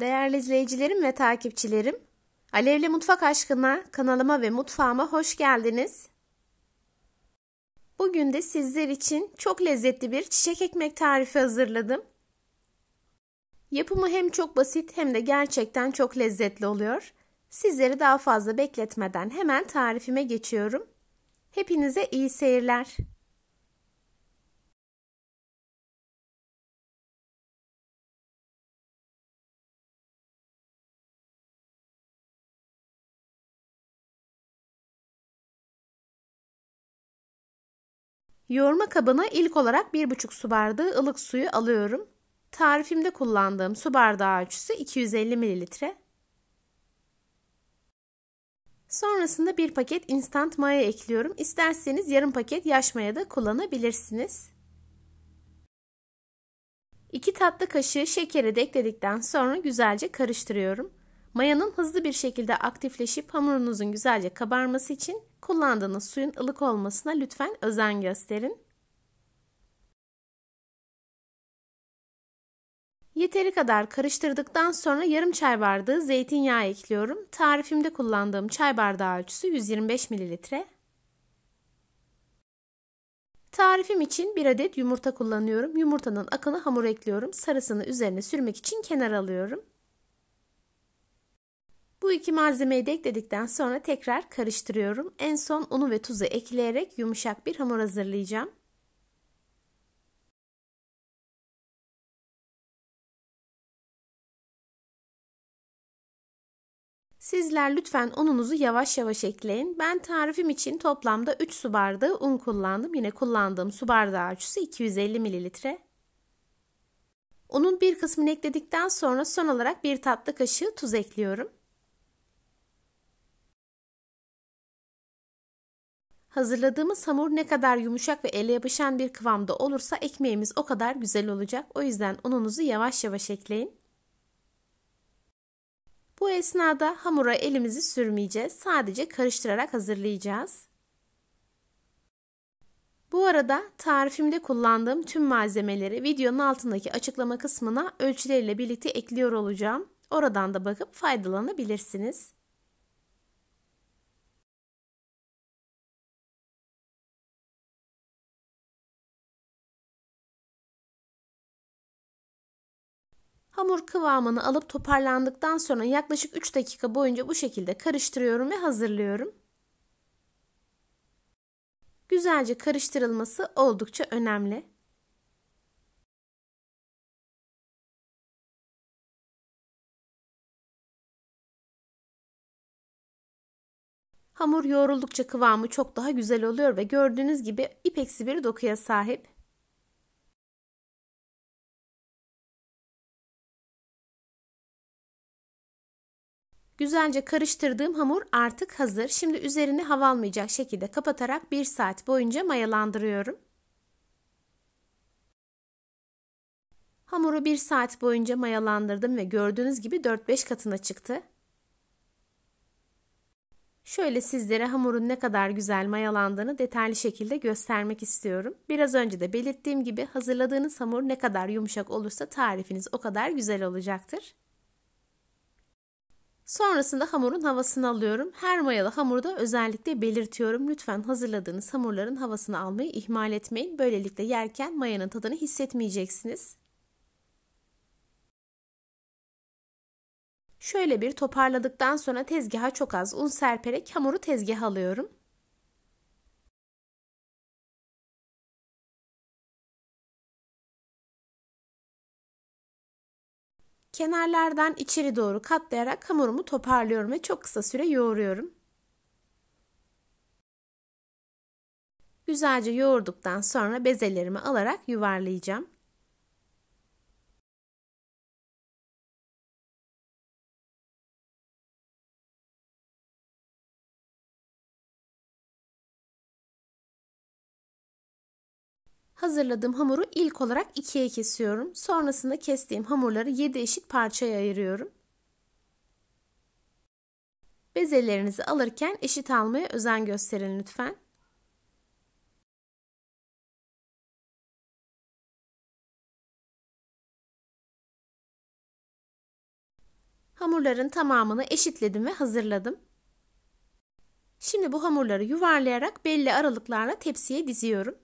Değerli izleyicilerim ve takipçilerim, Alevli Mutfak Aşkına kanalıma ve mutfağıma hoş geldiniz. Bugün de sizler için çok lezzetli bir çiçek ekmek tarifi hazırladım. Yapımı hem çok basit hem de gerçekten çok lezzetli oluyor. Sizleri daha fazla bekletmeden hemen tarifime geçiyorum. Hepinize iyi seyirler. Yoğurma kabına ilk olarak 1,5 su bardağı ılık suyu alıyorum. Tarifimde kullandığım su bardağı ölçüsü 250 ml. Sonrasında bir paket instant maya ekliyorum. İsterseniz yarım paket yaş maya da kullanabilirsiniz. 2 tatlı kaşığı şekeri de ekledikten sonra güzelce karıştırıyorum. Mayanın hızlı bir şekilde aktifleşip hamurunuzun güzelce kabarması için Kullandığınız suyun ılık olmasına lütfen özen gösterin. Yeteri kadar karıştırdıktan sonra yarım çay bardağı zeytinyağı ekliyorum. Tarifimde kullandığım çay bardağı ölçüsü 125 ml. Tarifim için bir adet yumurta kullanıyorum. Yumurtanın akını hamur ekliyorum. Sarısını üzerine sürmek için kenara alıyorum. Bu iki malzemeyi de ekledikten sonra tekrar karıştırıyorum. En son unu ve tuzu ekleyerek yumuşak bir hamur hazırlayacağım. Sizler lütfen ununuzu yavaş yavaş ekleyin. Ben tarifim için toplamda 3 su bardağı un kullandım. Yine kullandığım su bardağı ölçüsü 250 mililitre. Unun bir kısmını ekledikten sonra son olarak bir tatlı kaşığı tuz ekliyorum. Hazırladığımız hamur ne kadar yumuşak ve ele yapışan bir kıvamda olursa ekmeğimiz o kadar güzel olacak. O yüzden ununuzu yavaş yavaş ekleyin. Bu esnada hamura elimizi sürmeyeceğiz. Sadece karıştırarak hazırlayacağız. Bu arada tarifimde kullandığım tüm malzemeleri videonun altındaki açıklama kısmına ölçüleriyle birlikte ekliyor olacağım. Oradan da bakıp faydalanabilirsiniz. Hamur kıvamını alıp toparlandıktan sonra yaklaşık 3 dakika boyunca bu şekilde karıştırıyorum ve hazırlıyorum. Güzelce karıştırılması oldukça önemli. Hamur yoğruldukça kıvamı çok daha güzel oluyor ve gördüğünüz gibi ipeksi bir dokuya sahip. Güzelce karıştırdığım hamur artık hazır. Şimdi üzerini hava almayacak şekilde kapatarak 1 saat boyunca mayalandırıyorum. Hamuru 1 saat boyunca mayalandırdım ve gördüğünüz gibi 4-5 katına çıktı. Şöyle sizlere hamurun ne kadar güzel mayalandığını detaylı şekilde göstermek istiyorum. Biraz önce de belirttiğim gibi hazırladığınız hamur ne kadar yumuşak olursa tarifiniz o kadar güzel olacaktır. Sonrasında hamurun havasını alıyorum. Her mayalı hamurda özellikle belirtiyorum. Lütfen hazırladığınız hamurların havasını almayı ihmal etmeyin. Böylelikle yerken mayanın tadını hissetmeyeceksiniz. Şöyle bir toparladıktan sonra tezgaha çok az un serperek hamuru tezgaha alıyorum. Kenarlardan içeri doğru katlayarak hamurumu toparlıyorum ve çok kısa süre yoğuruyorum. Güzelce yoğurduktan sonra bezelerimi alarak yuvarlayacağım. hazırladığım hamuru ilk olarak ikiye kesiyorum. Sonrasında kestiğim hamurları 7 eşit parçaya ayırıyorum. Bezelerinizi alırken eşit almaya özen gösterin lütfen. Hamurların tamamını eşitledim ve hazırladım. Şimdi bu hamurları yuvarlayarak belli aralıklarla tepsiye diziyorum.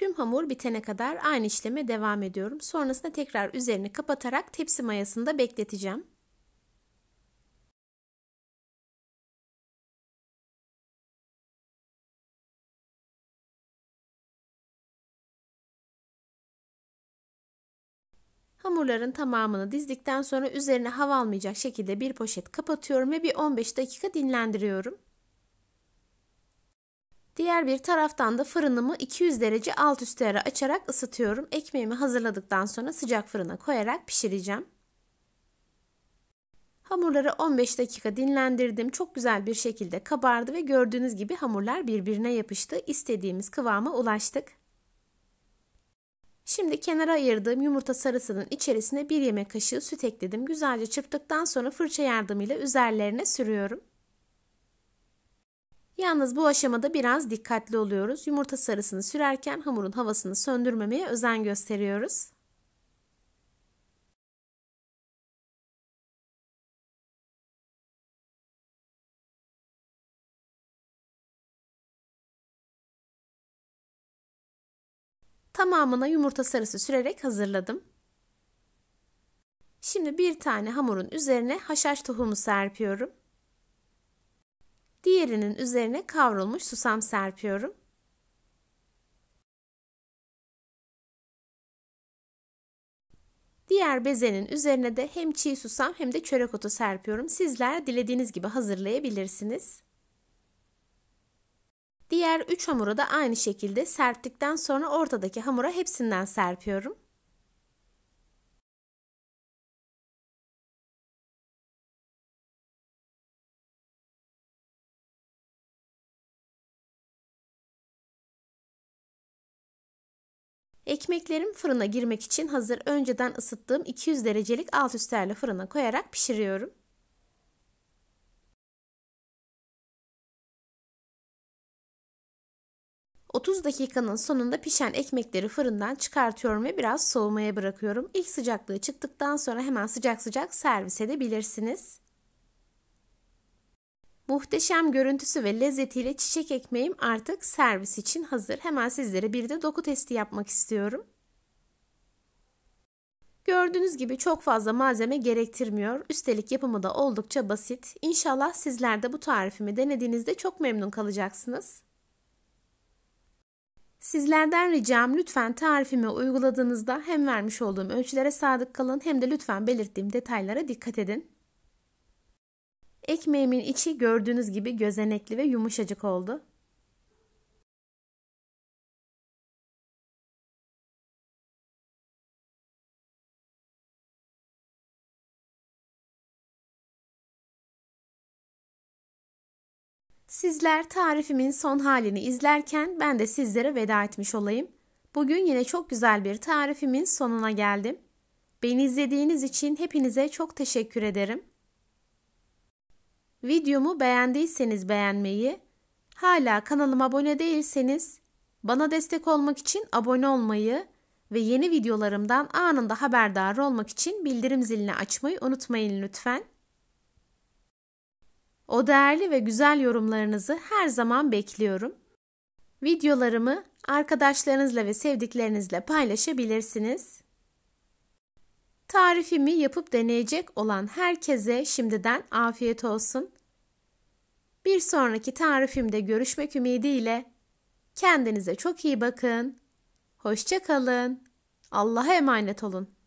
Tüm hamur bitene kadar aynı işleme devam ediyorum. Sonrasında tekrar üzerini kapatarak tepsi mayasında bekleteceğim. Hamurların tamamını dizdikten sonra üzerine hava almayacak şekilde bir poşet kapatıyorum ve bir 15 dakika dinlendiriyorum. Diğer bir taraftan da fırınımı 200 derece alt üst ayarı açarak ısıtıyorum. Ekmeğimi hazırladıktan sonra sıcak fırına koyarak pişireceğim. Hamurları 15 dakika dinlendirdim. Çok güzel bir şekilde kabardı ve gördüğünüz gibi hamurlar birbirine yapıştı. İstediğimiz kıvama ulaştık. Şimdi kenara ayırdığım yumurta sarısının içerisine bir yemek kaşığı süt ekledim. Güzelce çırptıktan sonra fırça yardımıyla üzerlerine sürüyorum. Yalnız bu aşamada biraz dikkatli oluyoruz. Yumurta sarısını sürerken hamurun havasını söndürmemeye özen gösteriyoruz. Tamamına yumurta sarısı sürerek hazırladım. Şimdi bir tane hamurun üzerine haşhaş tohumu serpiyorum. Diğerinin üzerine kavrulmuş susam serpiyorum. Diğer bezenin üzerine de hem çiğ susam hem de çörek otu serpiyorum. Sizler dilediğiniz gibi hazırlayabilirsiniz. Diğer 3 hamuru da aynı şekilde serptikten sonra ortadaki hamura hepsinden serpiyorum. Ekmeklerim fırına girmek için hazır önceden ısıttığım 200 derecelik alt üstlerle fırına koyarak pişiriyorum. ...30 dakikanın sonunda pişen ekmekleri fırından çıkartıyorum ve biraz soğumaya bırakıyorum. İlk sıcaklığı çıktıktan sonra hemen sıcak sıcak servis edebilirsiniz. Muhteşem görüntüsü ve lezzetiyle çiçek ekmeğim artık servis için hazır. Hemen sizlere bir de doku testi yapmak istiyorum. Gördüğünüz gibi çok fazla malzeme gerektirmiyor. Üstelik yapımı da oldukça basit. İnşallah sizler de bu tarifimi denediğinizde çok memnun kalacaksınız. Sizlerden ricam lütfen tarifimi uyguladığınızda hem vermiş olduğum ölçülere sadık kalın hem de lütfen belirttiğim detaylara dikkat edin. Ekmeğimin içi gördüğünüz gibi gözenekli ve yumuşacık oldu. Sizler tarifimin son halini izlerken ben de sizlere veda etmiş olayım. Bugün yine çok güzel bir tarifimin sonuna geldim. Beni izlediğiniz için hepinize çok teşekkür ederim. Videomu beğendiyseniz beğenmeyi, hala kanalıma abone değilseniz bana destek olmak için abone olmayı ve yeni videolarımdan anında haberdar olmak için bildirim zilini açmayı unutmayın lütfen. O değerli ve güzel yorumlarınızı her zaman bekliyorum. Videolarımı arkadaşlarınızla ve sevdiklerinizle paylaşabilirsiniz. Tarifimi yapıp deneyecek olan herkese şimdiden afiyet olsun. Bir sonraki tarifimde görüşmek ümidiyle kendinize çok iyi bakın. Hoşça kalın. Allah'a emanet olun.